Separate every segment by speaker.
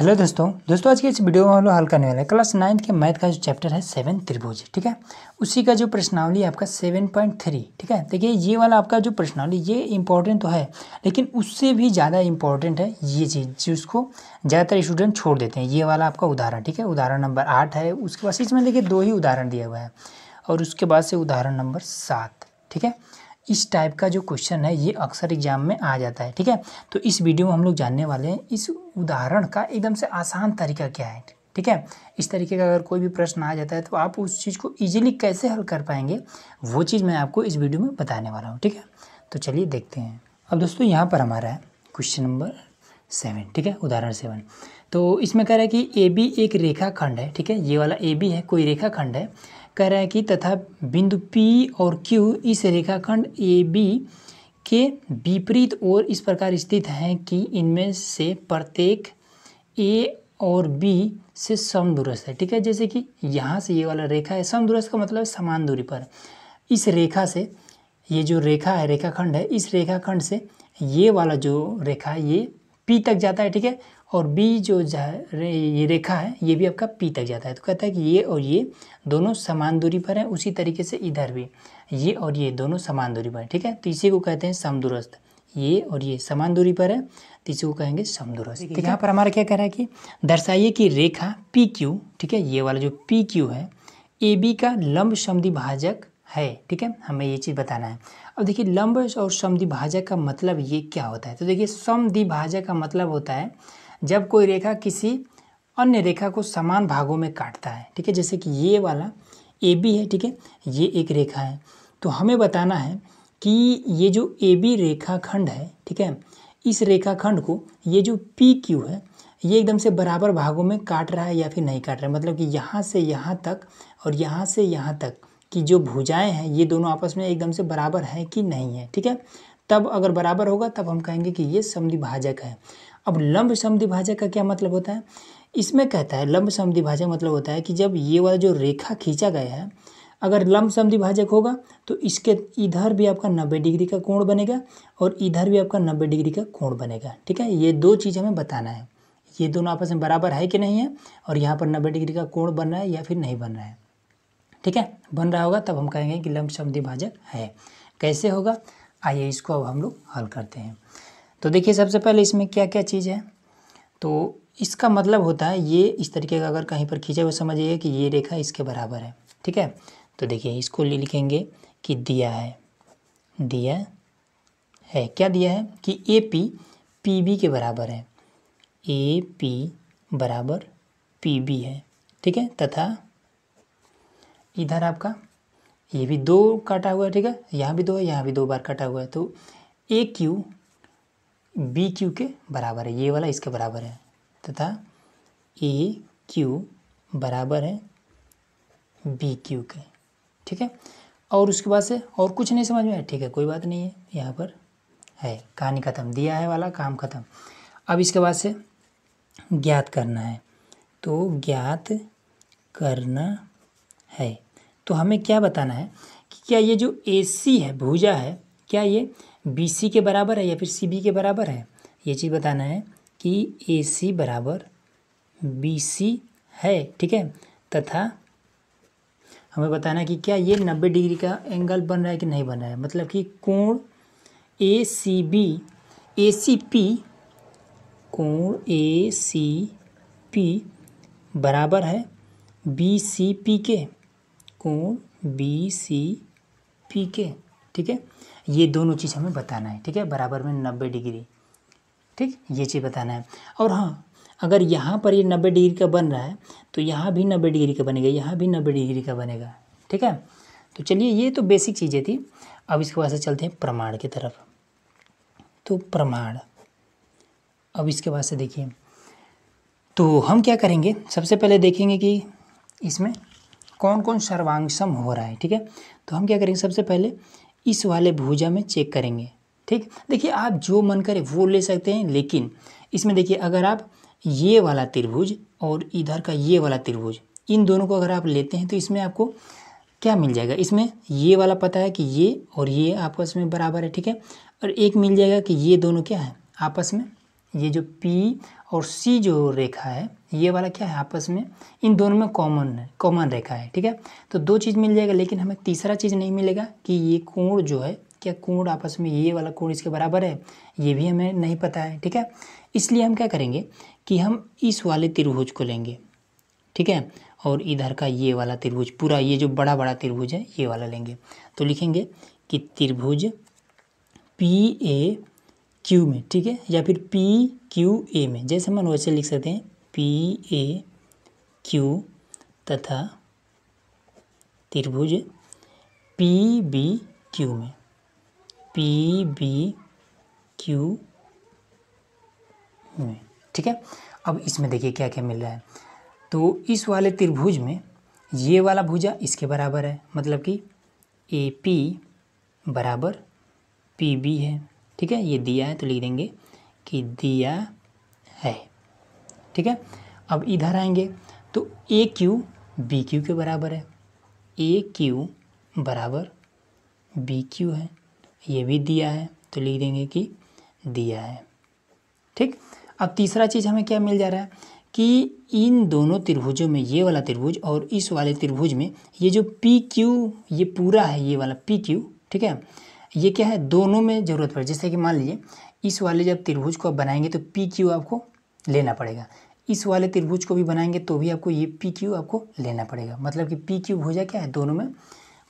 Speaker 1: hello दोस्तों दोस्तों आज के इस वीडियो में हम लोग हल करने वाले हैं क्लास नाइन्थ के मैथ का जो चैप्टर है सेवन त्रिभुज ठीक है उसी का जो प्रश्नावली आपका सेवन पॉइंट थ्री ठीक है देखिए ये वाला आपका जो प्रश्नावली ये इंपॉर्टेंट तो है लेकिन उससे भी ज़्यादा इंपॉर्टेंट है ये चीज़ जिसको ज़्यादातर स्टूडेंट छोड़ देते हैं ये वाला आपका उदाहरण ठीक है उदाहरण नंबर आठ है उसके बाद इसमें देखिए दो ही उदाहरण दिया हुआ है और उसके बाद से उदाहरण नंबर सात ठीक है इस टाइप का जो क्वेश्चन है ये अक्सर एग्जाम में आ जाता है ठीक है तो इस वीडियो में हम लोग जानने वाले हैं इस उदाहरण का एकदम से आसान तरीका क्या है ठीक है इस तरीके का अगर कोई भी प्रश्न आ जाता है तो आप उस चीज़ को ईजिली कैसे हल कर पाएंगे वो चीज़ मैं आपको इस वीडियो में बताने वाला हूँ ठीक है तो चलिए देखते हैं अब दोस्तों यहाँ पर हमारा है क्वेश्चन नंबर सेवन ठीक है उदाहरण सेवन तो इसमें कह रहा है कि ए बी एक रेखाखंड है ठीक है ये वाला ए बी है कोई रेखाखंड है कह रहे हैं कि तथा बिंदु P और Q इस रेखाखंड ए बी के विपरीत और इस प्रकार स्थित हैं कि इनमें से प्रत्येक ए और बी से सम दूरस्थ है ठीक है जैसे कि यहाँ से ये वाला रेखा है सम दूरस्थ का मतलब समान दूरी पर इस रेखा से ये जो रेखा है रेखाखंड है इस रेखाखंड से ये वाला जो रेखा है ये पी तक जाता है ठीक है और बी जो जा ये रेखा है ये भी आपका पी तक जाता है तो कहता है कि ये और ये दोनों समान दूरी पर है उसी तरीके से इधर भी ये और ये दोनों समान दूरी पर हैं ठीक है तो इसी को कहते हैं समदुरस्त ये और ये समान दूरी पर है तो इसी को कहेंगे समदुरस्त ठीक है यहाँ पर हमारा क्या कह रहा है कि दर्शाइए कि रेखा पी क्यू ठीक है ये वाला जो पी क्यू है ए बी का लंब भाजक है ठीक है हमें ये चीज़ बताना है अब देखिए लंब और भाजक का मतलब ये क्या होता है तो देखिए भाजक का मतलब होता है जब कोई रेखा किसी अन्य रेखा को समान भागों में काटता है ठीक है जैसे कि ये वाला ए बी है ठीक है ये एक रेखा है तो हमें बताना है कि ये जो ए बी रेखाखंड है ठीक है इस रेखाखंड को ये जो पी क्यू है ये एकदम से बराबर भागों में काट रहा है या फिर नहीं काट रहा है मतलब कि यहाँ से यहाँ तक और यहाँ से यहाँ तक कि जो भुजाएं हैं ये दोनों आपस में एकदम से बराबर हैं कि नहीं है ठीक है तब अगर बराबर होगा तब हम कहेंगे कि ये समिभाजक है अब लंब समिभाजक का क्या मतलब होता है इसमें कहता है लंब समद्विभाजक मतलब होता है कि जब ये वाला जो रेखा खींचा गया है अगर लंब समिभाजक होगा तो इसके इधर भी आपका नब्बे डिग्री का कोण बनेगा और इधर भी आपका नब्बे डिग्री का कोण बनेगा ठीक है ये दो चीज़ हमें बताना है ये दोनों आपस में बराबर है कि नहीं है और यहाँ पर नब्बे डिग्री का कोण बन रहा है या फिर नहीं बन रहा है ठीक है बन रहा होगा तब हम कहेंगे कि लंब समिभाजक है कैसे होगा आइए इसको अब हम लोग हल करते हैं तो देखिए सबसे पहले इसमें क्या क्या चीज़ है तो इसका मतलब होता है ये इस तरीके का अगर कहीं पर खींचा हुआ समझिए कि ये रेखा इसके बराबर है ठीक है तो देखिए इसको लिखेंगे कि दिया है दिया है क्या दिया है कि ए पी पी बी के बराबर है ए पी बराबर पी बी है ठीक है तथा इधर आपका ये भी दो काटा हुआ है ठीक है यहाँ भी दो है यहाँ भी दो बार काटा हुआ है तो ए क्यू बी क्यू के बराबर है ये वाला इसके बराबर है तथा ए क्यू बराबर है बी क्यू के ठीक है और उसके बाद से और कुछ नहीं समझ में आया ठीक है कोई बात नहीं है यहाँ पर है कहानी ख़त्म दिया है वाला काम ख़त्म अब इसके बाद से ज्ञात करना है तो ज्ञात करना है तो हमें क्या बताना है कि क्या ये जो ए सी है भुजा है क्या ये बी सी के बराबर है या फिर सी बी के बराबर है ये चीज़ बताना है कि ए सी बराबर बी सी है ठीक है तथा हमें बताना है कि क्या ये नब्बे डिग्री का एंगल बन रहा है कि नहीं बन रहा है मतलब कि कोण A C B A C P कोण ए सी पी बराबर है बी सी पी के कोण बी सी पी के ठीक है ये दोनों चीज़ हमें बताना है ठीक है बराबर में नब्बे डिग्री ठीक ये चीज़ बताना है और हाँ अगर यहाँ पर ये नब्बे डिग्री का बन रहा है तो यहाँ भी नब्बे डिग्री का बनेगा यहाँ भी नब्बे डिग्री का बनेगा ठीक है तो चलिए ये तो बेसिक चीज़ें थी अब इसके बाद से चलते हैं प्रमाण की तरफ तो प्रमाण अब इसके बाद से देखिए तो हम क्या करेंगे सबसे पहले देखेंगे कि इसमें कौन कौन सर्वांगसम हो रहा है ठीक है तो हम क्या करेंगे सबसे पहले इस वाले भुजा में चेक करेंगे ठीक देखिए आप जो मन करे वो ले सकते हैं लेकिन इसमें देखिए अगर आप ये वाला त्रिभुज और इधर का ये वाला त्रिभुज इन दोनों को अगर आप लेते हैं तो इसमें आपको क्या मिल जाएगा इसमें ये वाला पता है कि ये और ये आपस में बराबर है ठीक है और एक मिल जाएगा कि ये दोनों क्या है आपस में ये जो पी और सी जो रेखा है ये वाला क्या है आपस में इन दोनों में कॉमन है कॉमन रेखा है ठीक है तो दो चीज़ मिल जाएगा लेकिन हमें तीसरा चीज़ नहीं मिलेगा कि ये कोण जो है क्या कोण आपस में ये वाला कोण इसके बराबर है ये भी हमें नहीं पता है ठीक है इसलिए हम क्या करेंगे कि हम इस वाले त्रिभुज को लेंगे ठीक है और इधर का ये वाला त्रिभुज पूरा ये जो बड़ा बड़ा त्रिभुज है ये वाला लेंगे तो लिखेंगे कि त्रिभुज पी ए क्यू में ठीक है या फिर पी क्यू ए में जैसे मन वैसे लिख सकते हैं पी ए क्यू तथा त्रिभुज पी बी क्यू में पी बी क्यू में ठीक है अब इसमें देखिए क्या क्या मिल रहा है तो इस वाले त्रिभुज में ये वाला भुजा इसके बराबर है मतलब कि ए पी बराबर पी बी है ठीक है ये दिया है तो लिख देंगे कि दिया है ठीक है अब इधर आएंगे तो ए क्यू बी क्यू के बराबर है ए क्यू बराबर बी क्यू है ये भी दिया है तो लिख देंगे कि दिया है ठीक अब तीसरा चीज़ हमें क्या मिल जा रहा है कि इन दोनों त्रिभुजों में ये वाला त्रिभुज और इस वाले त्रिभुज में ये जो पी क्यू ये पूरा है ये वाला पी क्यू ठीक है ये क्या है दोनों में ज़रूरत पड़े जैसे कि मान लीजिए इस वाले जब त्रिभुज को आप बनाएंगे तो पी क्यू आपको लेना पड़ेगा इस वाले त्रिभुज को भी बनाएंगे तो भी आपको ये पी क्यू आपको लेना पड़ेगा मतलब कि पी क्यू भुजा क्या है दोनों में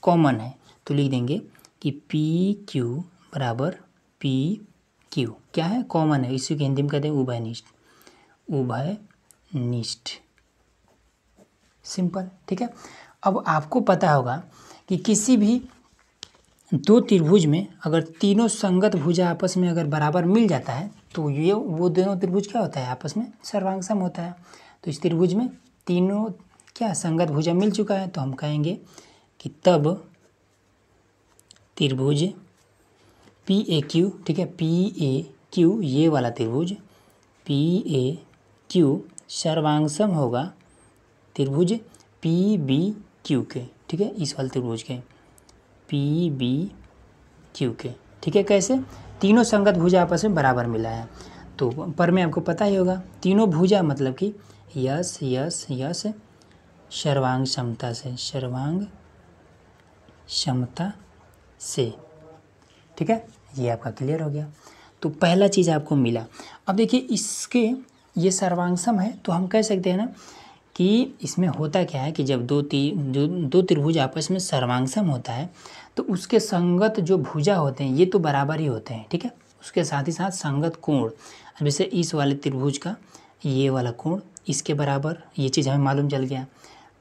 Speaker 1: कॉमन है तो लिख देंगे कि पी क्यू बराबर पी क्यू क्या है कॉमन है इसी के हिंदी में कहते हैं उभयनिष्ठ उभयनिष्ठ सिंपल ठीक है अब आपको पता होगा कि किसी भी दो त्रिभुज में अगर तीनों संगत भुजा आपस में अगर बराबर मिल जाता है तो ये वो दोनों त्रिभुज क्या होता है आपस में सर्वांगसम होता है तो इस त्रिभुज में तीनों क्या संगत भुजा मिल चुका है तो हम कहेंगे कि तब त्रिभुज पी ए क्यू ठीक है पी ए क्यू ये वाला त्रिभुज पी ए क्यू सर्वांगसम होगा त्रिभुज पी बी क्यू के ठीक है इस वाले त्रिभुज के पी बी क्यू के ठीक है कैसे तीनों संगत भुजा आपस में बराबर मिला है तो पर में आपको पता ही होगा तीनों भुजा मतलब कि यस यस यस सर्वांग क्षमता से सर्वांग क्षमता से ठीक है ये आपका क्लियर हो गया तो पहला चीज़ आपको मिला अब देखिए इसके ये सर्वांगसम है तो हम कह सकते हैं ना कि इसमें होता क्या है कि जब दो ती जो दो त्रिभुज आपस में सर्वांगसम होता है तो उसके संगत जो भुजा होते हैं ये तो बराबर ही होते हैं ठीक है उसके साथ ही साथ संगत कोण जैसे इस वाले त्रिभुज का ये वाला कोण इसके बराबर ये चीज़ हमें मालूम चल गया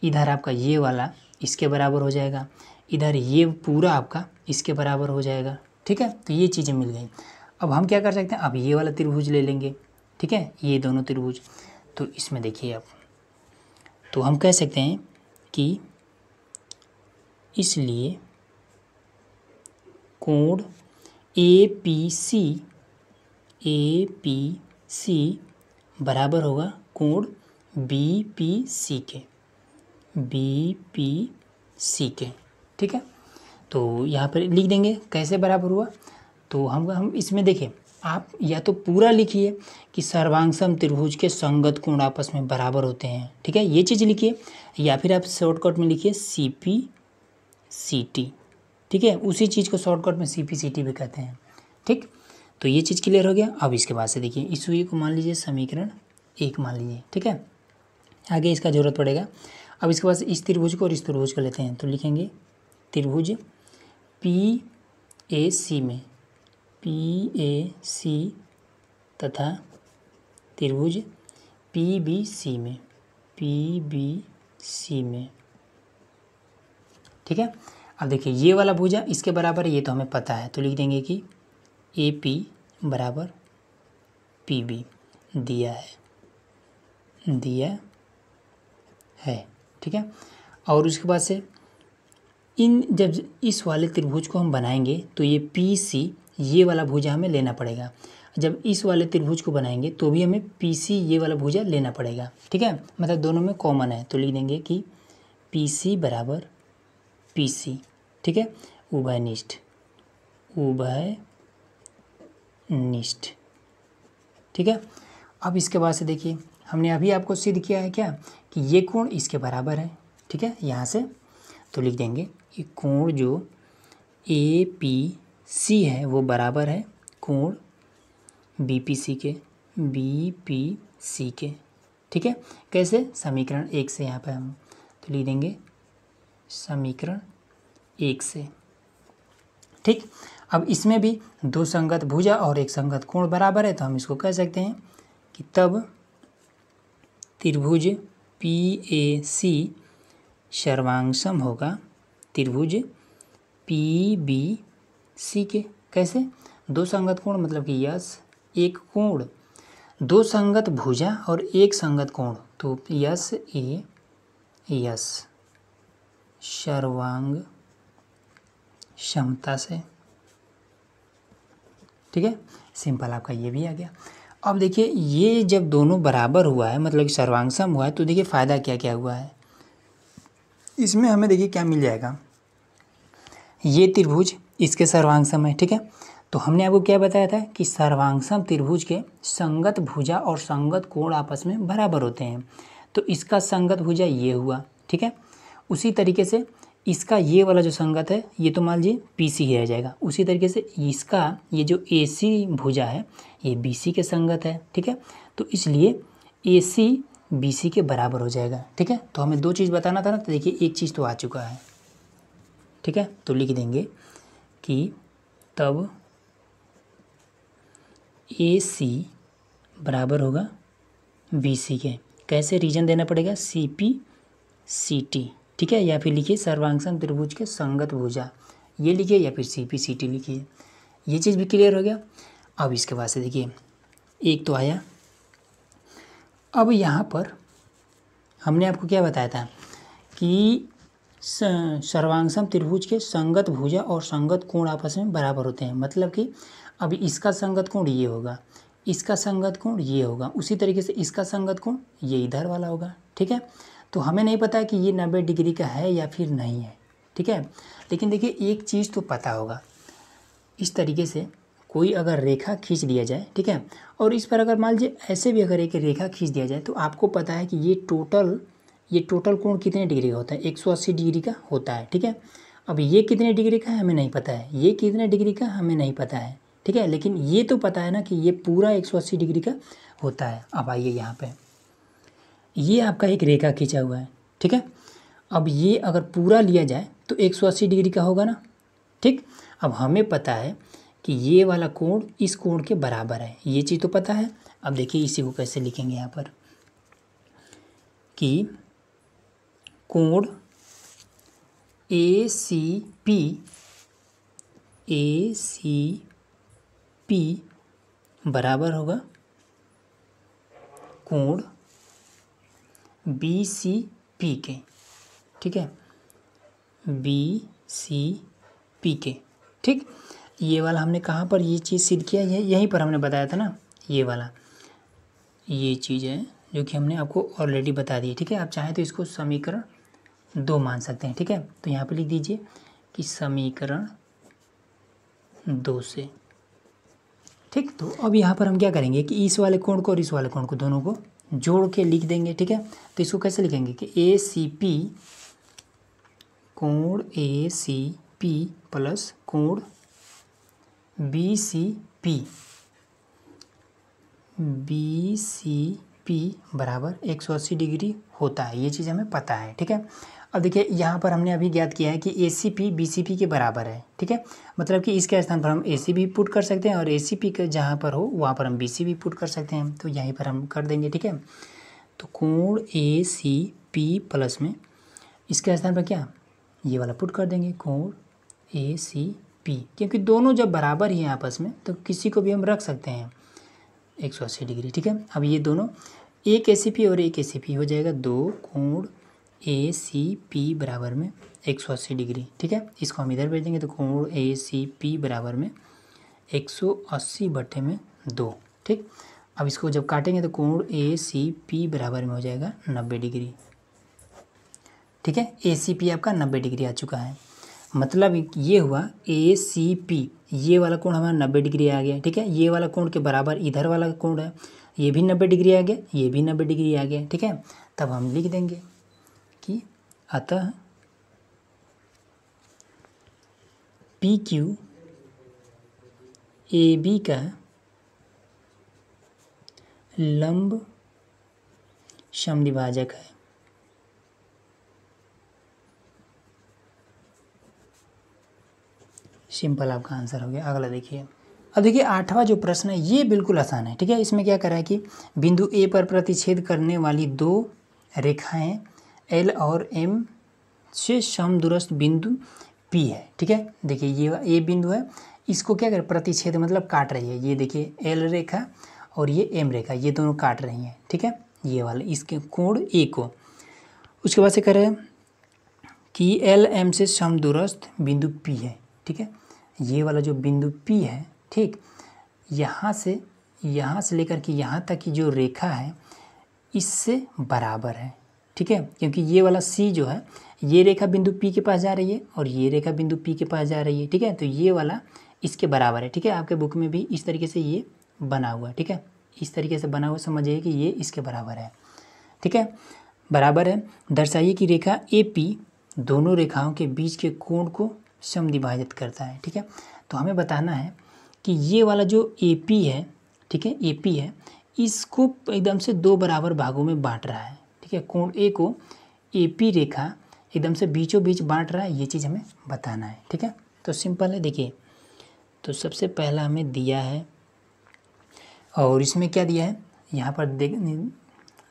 Speaker 1: इधर आपका ये वाला इसके बराबर हो जाएगा इधर ये पूरा आपका इसके बराबर हो जाएगा ठीक है तो ये चीज़ें मिल गई अब हम क्या कर सकते हैं अब ये वाला त्रिभुज ले लेंगे ठीक है ये दोनों त्रिभुज तो इसमें देखिए आप तो हम कह सकते हैं कि इसलिए कोण A P C A P C बराबर होगा कोण बी पी सी के बी पी सी के ठीक है तो यहाँ पर लिख देंगे कैसे बराबर हुआ तो हम हम इसमें देखें आप या तो पूरा लिखिए कि सर्वांगसम त्रिभुज के संगत कोण आपस में बराबर होते हैं ठीक है ये चीज़ लिखिए या फिर आप शॉर्टकट में लिखिए सी पी सी टी ठीक है उसी चीज़ को शॉर्टकट में सी भी कहते हैं ठीक तो ये चीज़ क्लियर हो गया अब इसके बाद से देखिए इस वी को मान लीजिए समीकरण एक मान लीजिए ठीक है आगे इसका ज़रूरत पड़ेगा अब इसके बाद इस त्रिभुज को और इस त्रिभुज को लेते हैं तो लिखेंगे त्रिभुज पी ए सी में पी ए सी तथा त्रिभुज पी बी सी में पी बी सी में ठीक है अब देखिए ये वाला भुजा इसके बराबर ये तो हमें पता है तो लिख देंगे कि ए पी बराबर पी बी दिया है दिया है ठीक है और उसके बाद से इन जब इस वाले त्रिभुज को हम बनाएंगे तो ये पी सी ये वाला भुजा हमें लेना पड़ेगा जब इस वाले त्रिभुज को बनाएंगे तो भी हमें पी सी ये वाला भुजा लेना पड़ेगा ठीक है मतलब दोनों में कॉमन है तो लिख देंगे कि पी सी बराबर पी सी ठीक है उभयनिष्ठ उभयनिष्ठ ठीक है अब इसके बाद से देखिए हमने अभी आपको सिद्ध किया है क्या कि ये कोण इसके बराबर है ठीक है यहाँ से तो लिख देंगे कि कोण जो ए पी सी है वो बराबर है कोण बी पी सी के बी पी सी के ठीक है कैसे समीकरण एक से यहाँ पर हम तो लिख देंगे समीकरण एक से ठीक अब इसमें भी दो संगत भुजा और एक संगत कोण बराबर है तो हम इसको कह सकते हैं कि तब त्रिभुज पी ए सी सर्वांगसम होगा त्रिभुज पी बी सी के कैसे दो संगत कोण मतलब कि यस एक कोण दो संगत भुजा और एक संगत कोण तो यस ए यस सर्वांग क्षमता से ठीक है सिंपल आपका ये भी आ गया अब देखिए ये जब दोनों बराबर हुआ है मतलब सर्वांगसम हुआ है तो देखिए फ़ायदा क्या क्या हुआ है इसमें हमें देखिए क्या मिल जाएगा ये त्रिभुज इसके सर्वांगसम है ठीक है तो हमने आपको क्या बताया था कि सर्वांगसम त्रिभुज के संगत भुजा और संगत कोण आपस में बराबर होते हैं तो इसका संगत भुजा ये हुआ ठीक है उसी तरीके से इसका ये वाला जो संगत है ये तो मान लीजिए पी सी ही रह जाएगा उसी तरीके से इसका ये जो ए सी भुजा है ये बी सी के संगत है ठीक है तो इसलिए ए सी बी सी के बराबर हो जाएगा ठीक है तो हमें दो चीज़ बताना था ना तो देखिए एक चीज़ तो आ चुका है ठीक है तो लिख देंगे कि तब ए सी बराबर होगा बी सी के कैसे रीजन देना पड़ेगा सी पी सी टी ठीक है या फिर लिखिए सर्वांगसन त्रिभुज के संगत भुजा ये लिखिए या फिर सी पी सी टी लिखिए ये चीज़ भी क्लियर हो गया अब इसके बाद से देखिए एक तो आया अब यहाँ पर हमने आपको क्या बताया था कि सर्वांगसम त्रिभुज के संगत भुजा और संगत कोण आपस में बराबर होते हैं मतलब कि अब इसका संगत कोण ये होगा इसका संगत कोण ये होगा उसी तरीके से इसका संगत कोण ये इधर वाला होगा ठीक है तो हमें नहीं पता कि ये नब्बे डिग्री का है या फिर नहीं है ठीक है लेकिन देखिए एक चीज़ तो पता होगा इस तरीके से कोई अगर रेखा खींच दिया जाए ठीक है और इस पर अगर मान लीजिए ऐसे भी अगर एक रेखा खींच दिया जाए तो आपको पता है कि ये टोटल ये टोटल कोण कितने डिग्री का होता है 180 डिग्री का होता है ठीक है अब ये कितने डिग्री का है हमें नहीं पता है ये कितने डिग्री का हमें नहीं पता है ठीक है लेकिन ये तो पता है ना कि ये पूरा 180 डिग्री का होता है अब आइए यहाँ पर ये आपका एक रेखा खींचा हुआ है ठीक है अब ये अगर पूरा लिया जाए तो अस्सी डिग्री का होगा ना ठीक अब हमें पता है कि ये वाला कोण इस कोण के बराबर है ये चीज़ तो पता है अब देखिए इसी को कैसे लिखेंगे यहाँ पर कि कोण A C P A C P बराबर होगा कोण बी सी पी के ठीक है बी सी पी के ठीक ये वाला हमने कहाँ पर ये चीज़ सिद्ध किया है यहीं पर हमने बताया था ना ये वाला ये चीज़ है जो कि हमने आपको ऑलरेडी बता दी ठीक है आप चाहें तो इसको समीकरण दो मान सकते हैं ठीक है तो यहाँ पर लिख दीजिए कि समीकरण दो से ठीक तो अब यहाँ पर हम क्या करेंगे कि इस वाले कोण को और इस वाले कोण को दोनों को जोड़ के लिख देंगे ठीक है तो इसको कैसे लिखेंगे कि ए सी पी कोण ए सी पी प्लस कोण B C P B C P बराबर एक सौ अस्सी डिग्री होता है ये चीज़ हमें पता है ठीक है अब देखिए यहाँ पर हमने अभी ज्ञात किया है कि A C P B C P के बराबर है ठीक है मतलब कि इसके स्थान पर हम ए सी भी पुट कर सकते हैं और ए सी पी के जहाँ पर हो वहाँ पर हम बी सी भी पुट कर सकते हैं तो यहीं पर हम कर देंगे ठीक है तो कोण ए सी पी प्लस में इसके स्थान पर क्या ये वाला पुट कर देंगे कोण ए सी पी क्योंकि दोनों जब बराबर ही हैं आपस में तो किसी को भी हम रख सकते हैं एक सौ अस्सी डिग्री ठीक है अब ये दोनों एक ए सी पी और एक ए सी पी हो जाएगा दो कोण ए सी पी बराबर में एक सौ अस्सी डिग्री ठीक है इसको हम इधर भेज देंगे तो कोण ए सी पी बराबर में एक सौ अस्सी बटे में दो ठीक अब इसको जब काटेंगे तो कोण ए सी पी बराबर में हो जाएगा नब्बे डिग्री ठीक है ए सी पी आपका नब्बे डिग्री आ चुका है मतलब ये हुआ ए सी पी ये वाला कोण हमारा नब्बे डिग्री आ गया ठीक है ये वाला कोण के बराबर इधर वाला कोण है ये भी नब्बे डिग्री आ गया ये भी नब्बे डिग्री आ गया ठीक है तब हम लिख देंगे कि अतः पी क्यू ए बी का लंब समिभाजक है सिंपल आपका आंसर हो गया अगला देखिए अब देखिए आठवां जो प्रश्न है ये बिल्कुल आसान है ठीक है इसमें क्या करा है कि बिंदु ए पर प्रतिच्छेद करने वाली दो रेखाएं एल और एम से सम समदुरस्त बिंदु पी है ठीक है देखिए ये ए बिंदु है इसको क्या कर प्रतिच्छेद मतलब काट रही है ये देखिए एल रेखा और ये एम रेखा ये दोनों काट रही हैं ठीक है ये वाले इसके कोण ए को उसके बाद से कह रहे हैं कि एल एम से सम समदुरस्त बिंदु पी है ठीक है ये वाला जो बिंदु P है ठीक यहाँ से यहाँ से लेकर के यहाँ तक की जो रेखा है इससे बराबर है ठीक है क्योंकि ये वाला C जो है ये रेखा बिंदु P के पास जा रही है और ये रेखा बिंदु P के पास जा रही है ठीक है तो ये वाला इसके बराबर है ठीक है आपके बुक में भी इस तरीके से ये बना हुआ है ठीक है इस तरीके से बना हुआ समझिए कि ये इसके बराबर है ठीक है बराबर है दर्शाइए कि रेखा ए पी दोनों रेखाओं के बीच के कोण को सम विभाजित करता है ठीक है तो हमें बताना है कि ये वाला जो ए पी है ठीक है ए पी है इसको एकदम से दो बराबर भागों में बांट रहा है ठीक है कोण ए को ए पी रेखा एकदम से बीचों बीच बांट रहा है ये चीज़ हमें बताना है ठीक है तो सिंपल है देखिए तो सबसे पहला हमें दिया है और इसमें क्या दिया है यहाँ पर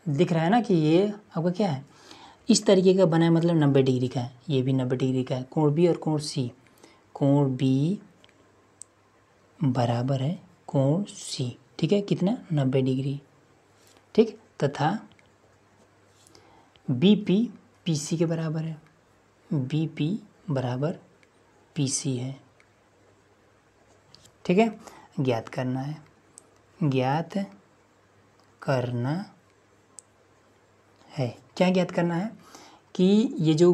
Speaker 1: दिख रहा है ना कि ये आपका क्या है इस तरीके का बना है मतलब नब्बे डिग्री का है ये भी नब्बे डिग्री का है कोण बी और कोण सी कोण बी बराबर है कोण सी ठीक है कितना नब्बे डिग्री ठीक तथा बी पी पी सी के बराबर है बी पी बराबर पी सी है ठीक है ज्ञात करना है ज्ञात करना है क्या ज्ञात करना है कि ये जो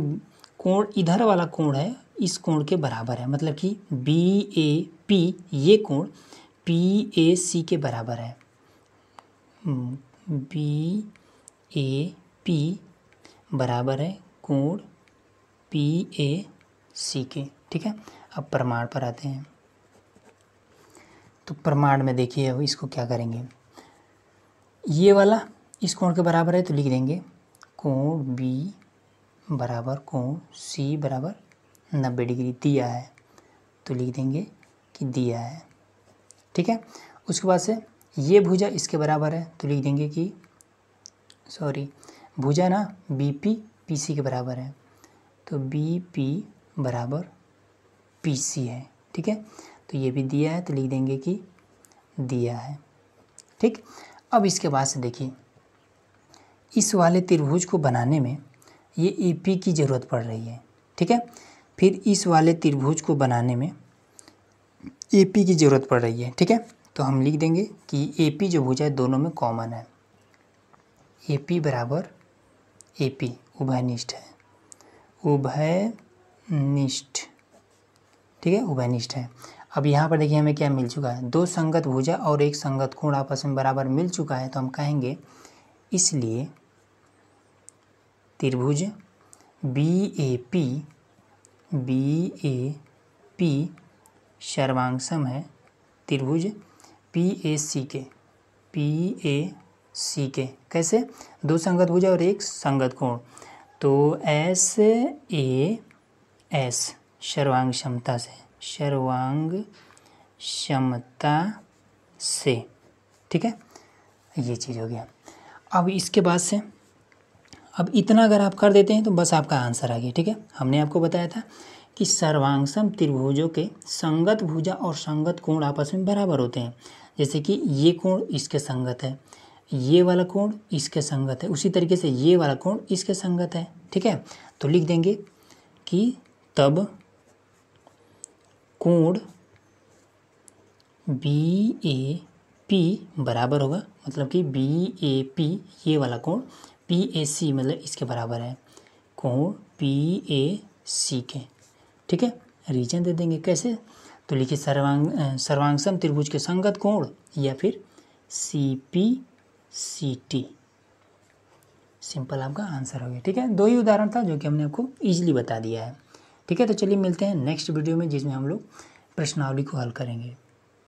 Speaker 1: कोण इधर वाला कोण है इस कोण के बराबर है मतलब कि बी ए पी ये कोण पी ए सी के बराबर है बी ए पी बराबर है कोण पी ए सी के ठीक है अब प्रमाण पर आते हैं तो प्रमाण में देखिए अब इसको क्या करेंगे ये वाला इस कोण के बराबर है तो लिख देंगे कोण बी बराबर कोण सी बराबर नब्बे डिग्री दिया है तो लिख देंगे कि दिया है ठीक है उसके बाद से ये भुजा इसके बराबर है तो लिख देंगे कि सॉरी भुजा ना बी पी पी सी के बराबर है तो बी पी बराबर पी सी है ठीक है तो ये भी दिया है तो लिख देंगे कि दिया है ठीक अब इसके बाद से देखिए इस वाले त्रिभुज को बनाने में ये ए e पी की ज़रूरत पड़ रही है ठीक है फिर इस वाले त्रिभुज को बनाने में ए e पी की ज़रूरत पड़ रही है ठीक है तो हम लिख देंगे कि ए e पी जो भुजा है दोनों में कॉमन है ए पी बराबर ए पी उभयनिष्ठ है उभयनिष्ठ ठीक है उभयनिष्ठ है अब यहाँ पर देखिए हमें क्या मिल चुका है दो संगत भुजा और एक संगत कोण आपस में बराबर मिल चुका है तो हम कहेंगे इसलिए त्रिभुज B A P B A P सर्वांगसम है त्रिभुज पी ए सी के पी ए सी के कैसे दो संगत भुजा और एक संगत कोण तो एस ए एस सर्वांग क्षमता से सर्वांग क्षमता से ठीक है ये चीज़ हो गया अब इसके बाद से अब इतना अगर आप कर देते हैं तो बस आपका आंसर आ गया ठीक है हमने आपको बताया था कि सर्वांगसम त्रिभुजों के संगत भुजा और संगत कोण आपस में बराबर होते हैं जैसे कि ये कोण इसके संगत है ये वाला कोण इसके संगत है उसी तरीके से ये वाला कोण इसके संगत है ठीक है तो लिख देंगे कि तब कोण बी ए पी बराबर होगा मतलब कि बी ए पी ये वाला कोण पी ए सी मतलब इसके बराबर है कोण पी ए सी के ठीक है रीजन दे देंगे कैसे तो लिखिए सर्वांग सर्वांगसम त्रिभुज के संगत कोण या फिर C P C T simple आपका आंसर हो गया ठीक है दो ही उदाहरण था जो कि हमने आपको ईजिली बता दिया है ठीक है तो चलिए मिलते हैं नेक्स्ट वीडियो में जिसमें हम लोग प्रश्नावली को हल करेंगे